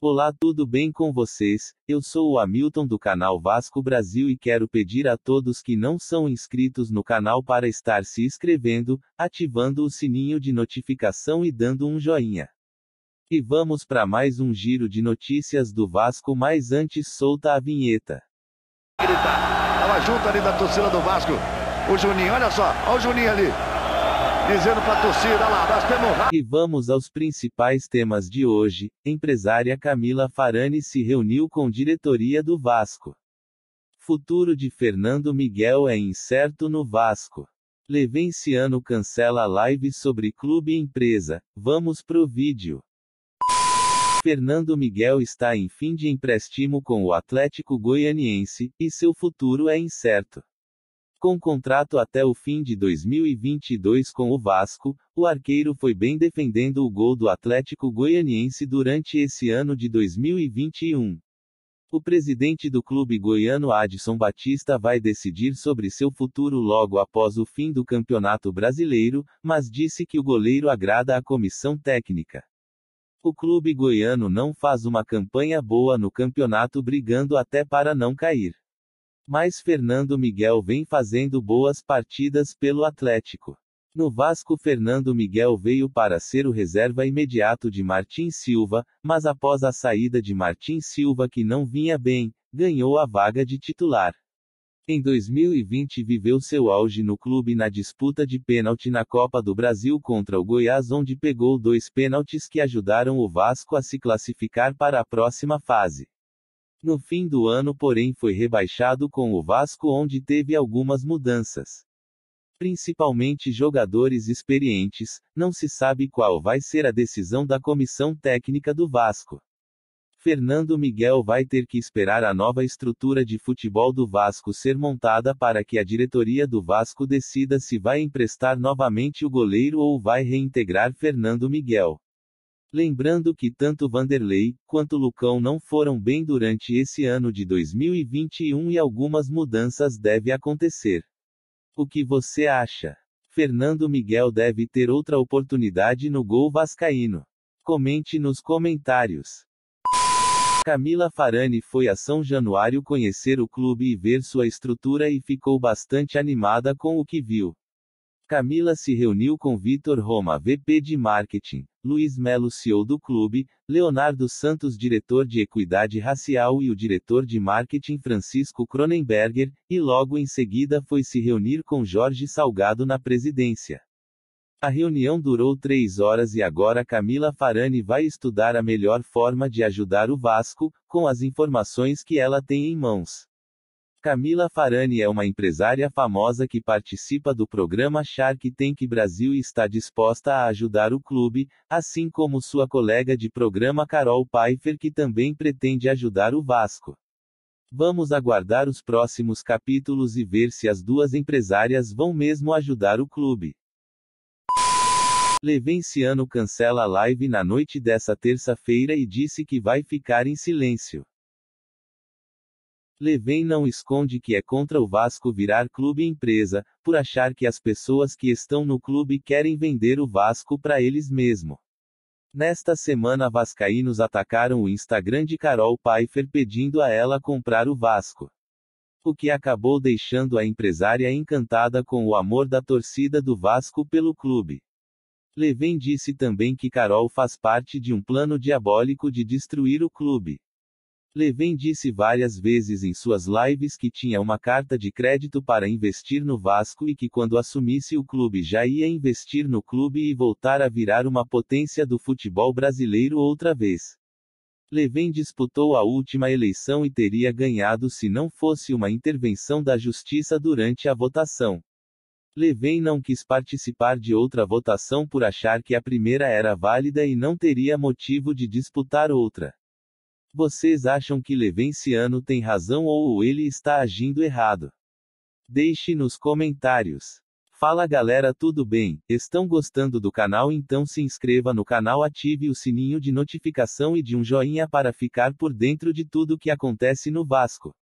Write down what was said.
Olá, tudo bem com vocês? Eu sou o Hamilton do canal Vasco Brasil e quero pedir a todos que não são inscritos no canal para estar se inscrevendo, ativando o sininho de notificação e dando um joinha. E vamos para mais um giro de notícias do Vasco, mas antes solta a vinheta. Gritar. ela junto ali da torcida do Vasco. O Juninho, olha só, olha o Juninho ali dizendo torcida lá, nós temos... E vamos aos principais temas de hoje. Empresária Camila Farani se reuniu com diretoria do Vasco. Futuro de Fernando Miguel é incerto no Vasco. Levenciano cancela live sobre clube e empresa. Vamos pro vídeo. Fernando Miguel está em fim de empréstimo com o Atlético Goianiense, e seu futuro é incerto. Com contrato até o fim de 2022 com o Vasco, o arqueiro foi bem defendendo o gol do Atlético Goianiense durante esse ano de 2021. O presidente do clube goiano Adson Batista vai decidir sobre seu futuro logo após o fim do Campeonato Brasileiro, mas disse que o goleiro agrada à comissão técnica. O clube goiano não faz uma campanha boa no campeonato brigando até para não cair. Mas Fernando Miguel vem fazendo boas partidas pelo Atlético. No Vasco, Fernando Miguel veio para ser o reserva imediato de Martim Silva, mas após a saída de Martim Silva, que não vinha bem, ganhou a vaga de titular. Em 2020 viveu seu auge no clube na disputa de pênalti na Copa do Brasil contra o Goiás, onde pegou dois pênaltis que ajudaram o Vasco a se classificar para a próxima fase. No fim do ano, porém, foi rebaixado com o Vasco, onde teve algumas mudanças. Principalmente jogadores experientes, não se sabe qual vai ser a decisão da comissão técnica do Vasco. Fernando Miguel vai ter que esperar a nova estrutura de futebol do Vasco ser montada para que a diretoria do Vasco decida se vai emprestar novamente o goleiro ou vai reintegrar Fernando Miguel. Lembrando que tanto Vanderlei quanto Lucão não foram bem durante esse ano de 2021 e algumas mudanças devem acontecer. O que você acha? Fernando Miguel deve ter outra oportunidade no gol vascaíno. Comente nos comentários. Camila Farani foi a São Januário conhecer o clube e ver sua estrutura e ficou bastante animada com o que viu. Camila se reuniu com Vitor Roma, VP de Marketing, Luiz Melo, CEO do clube, Leonardo Santos, diretor de Equidade Racial e o diretor de Marketing Francisco Cronenberger, e logo em seguida foi se reunir com Jorge Salgado na presidência. A reunião durou três horas e agora Camila Farani vai estudar a melhor forma de ajudar o Vasco, com as informações que ela tem em mãos. Camila Farani é uma empresária famosa que participa do programa Shark Tank Brasil e está disposta a ajudar o clube, assim como sua colega de programa Carol Pfeiffer que também pretende ajudar o Vasco. Vamos aguardar os próximos capítulos e ver se as duas empresárias vão mesmo ajudar o clube. Levenciano cancela a live na noite dessa terça-feira e disse que vai ficar em silêncio. Levem não esconde que é contra o Vasco virar clube empresa, por achar que as pessoas que estão no clube querem vender o Vasco para eles mesmo. Nesta semana vascaínos atacaram o Instagram de Carol Pfeiffer pedindo a ela comprar o Vasco. O que acabou deixando a empresária encantada com o amor da torcida do Vasco pelo clube. Levem disse também que Carol faz parte de um plano diabólico de destruir o clube. Levin disse várias vezes em suas lives que tinha uma carta de crédito para investir no Vasco e que quando assumisse o clube já ia investir no clube e voltar a virar uma potência do futebol brasileiro outra vez. Levin disputou a última eleição e teria ganhado se não fosse uma intervenção da justiça durante a votação. Levin não quis participar de outra votação por achar que a primeira era válida e não teria motivo de disputar outra. Vocês acham que Levenciano tem razão ou ele está agindo errado? Deixe nos comentários. Fala galera, tudo bem? Estão gostando do canal? Então se inscreva no canal, ative o sininho de notificação e de um joinha para ficar por dentro de tudo que acontece no Vasco.